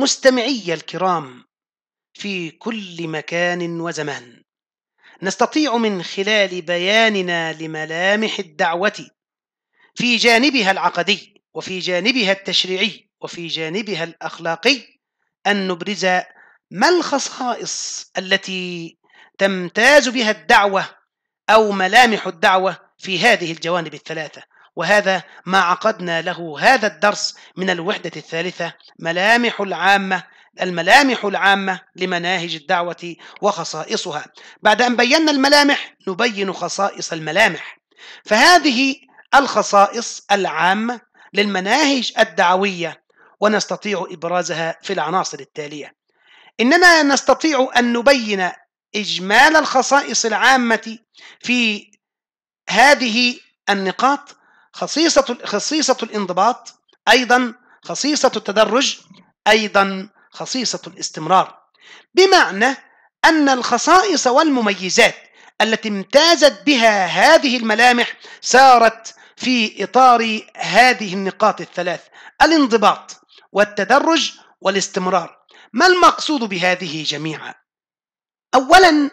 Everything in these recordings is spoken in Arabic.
مستمعي الكرام في كل مكان وزمان نستطيع من خلال بياننا لملامح الدعوه في جانبها العقدي وفي جانبها التشريعي وفي جانبها الاخلاقي ان نبرز ما الخصائص التي تمتاز بها الدعوه او ملامح الدعوه في هذه الجوانب الثلاثه وهذا ما عقدنا له هذا الدرس من الوحدة الثالثة ملامح العامة الملامح العامة لمناهج الدعوة وخصائصها بعد أن بينا الملامح نبين خصائص الملامح فهذه الخصائص العامة للمناهج الدعوية ونستطيع إبرازها في العناصر التالية إننا نستطيع أن نبين إجمال الخصائص العامة في هذه النقاط خصيصة خصيصة الانضباط أيضا خصيصة التدرج أيضا خصيصة الاستمرار بمعنى أن الخصائص والمميزات التي امتازت بها هذه الملامح سارت في إطار هذه النقاط الثلاث الانضباط والتدرج والاستمرار ما المقصود بهذه جميعا؟ أولا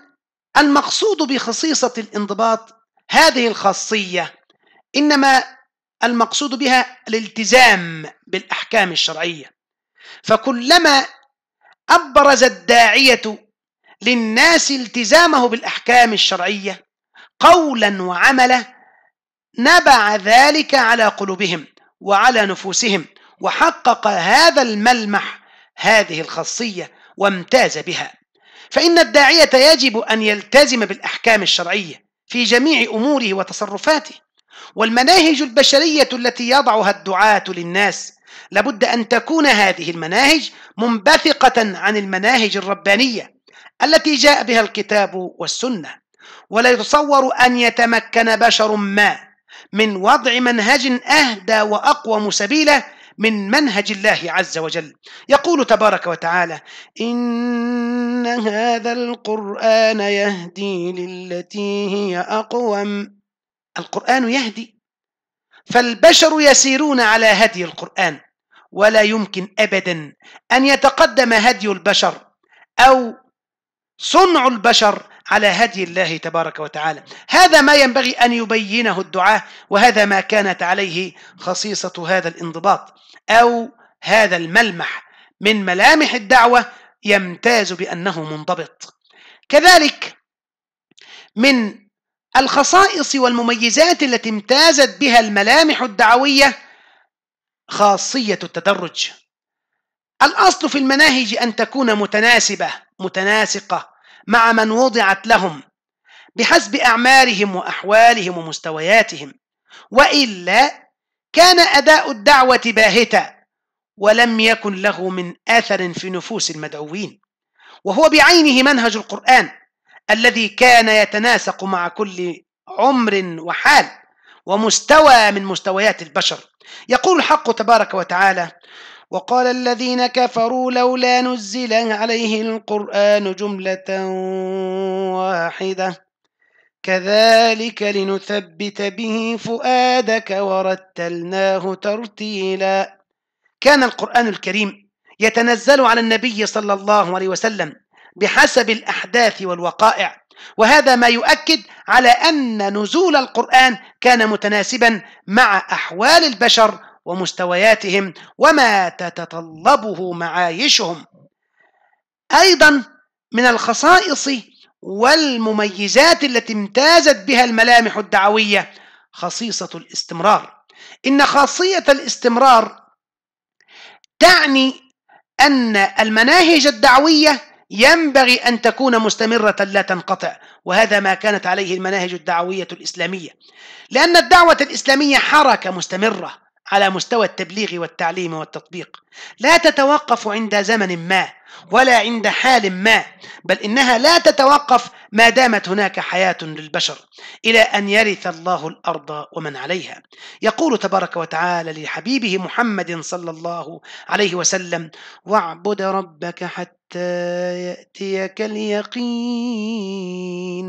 المقصود بخصيصة الانضباط هذه الخاصية إنما المقصود بها الالتزام بالاحكام الشرعيه فكلما ابرز الداعيه للناس التزامه بالاحكام الشرعيه قولا وعملا نبع ذلك على قلوبهم وعلى نفوسهم وحقق هذا الملمح هذه الخاصيه وامتاز بها فان الداعيه يجب ان يلتزم بالاحكام الشرعيه في جميع اموره وتصرفاته والمناهج البشريه التي يضعها الدعاه للناس لابد ان تكون هذه المناهج منبثقه عن المناهج الربانيه التي جاء بها الكتاب والسنه ولا يتصور ان يتمكن بشر ما من وضع منهج اهدى واقوم سبيله من منهج الله عز وجل يقول تبارك وتعالى ان هذا القران يهدي للتي هي اقوم القرآن يهدي فالبشر يسيرون على هدي القرآن ولا يمكن أبدا أن يتقدم هدي البشر أو صنع البشر على هدي الله تبارك وتعالى هذا ما ينبغي أن يبينه الدعاة وهذا ما كانت عليه خصيصة هذا الانضباط أو هذا الملمح من ملامح الدعوة يمتاز بأنه منضبط كذلك من الخصائص والمميزات التي امتازت بها الملامح الدعوية خاصية التدرج الأصل في المناهج أن تكون متناسبة متناسقة مع من وضعت لهم بحسب أعمارهم وأحوالهم ومستوياتهم وإلا كان أداء الدعوة باهتا ولم يكن له من أثر في نفوس المدعوين وهو بعينه منهج القرآن الذي كان يتناسق مع كل عمر وحال ومستوى من مستويات البشر يقول الحق تبارك وتعالى وقال الذين كفروا لولا نزل عليه القرآن جملة واحدة كذلك لنثبت به فؤادك ورتلناه ترتيلا كان القرآن الكريم يتنزل على النبي صلى الله عليه وسلم بحسب الأحداث والوقائع وهذا ما يؤكد على أن نزول القرآن كان متناسبا مع أحوال البشر ومستوياتهم وما تتطلبه معايشهم أيضا من الخصائص والمميزات التي امتازت بها الملامح الدعوية خصيصة الاستمرار إن خاصية الاستمرار تعني أن المناهج الدعوية ينبغي أن تكون مستمرة لا تنقطع وهذا ما كانت عليه المناهج الدعوية الإسلامية لأن الدعوة الإسلامية حركة مستمرة على مستوى التبليغ والتعليم والتطبيق لا تتوقف عند زمن ما ولا عند حال ما بل انها لا تتوقف ما دامت هناك حياة للبشر إلى أن يرث الله الأرض ومن عليها يقول تبارك وتعالى لحبيبه محمد صلى الله عليه وسلم واعبد ربك حتى يأتيك اليقين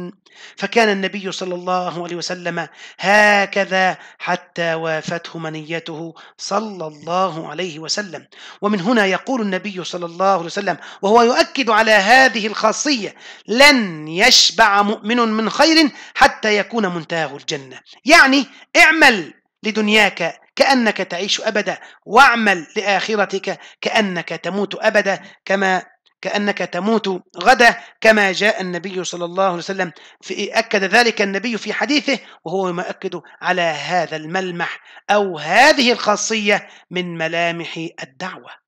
فكان النبي صلى الله عليه وسلم هكذا حتى وافته منيته صلى الله عليه وسلم ومن هنا يقول النبي صلى الله عليه وسلم وهو يؤكد على هذه الخاصية لن يشبع مؤمن من خير حتى يكون منتاه الجنة يعني اعمل لدنياك كأنك تعيش أبدا واعمل لآخرتك كأنك تموت أبدا كما كأنك تموت غدا كما جاء النبي صلى الله عليه وسلم في أكد ذلك النبي في حديثه وهو يؤكد على هذا الملمح أو هذه الخاصية من ملامح الدعوة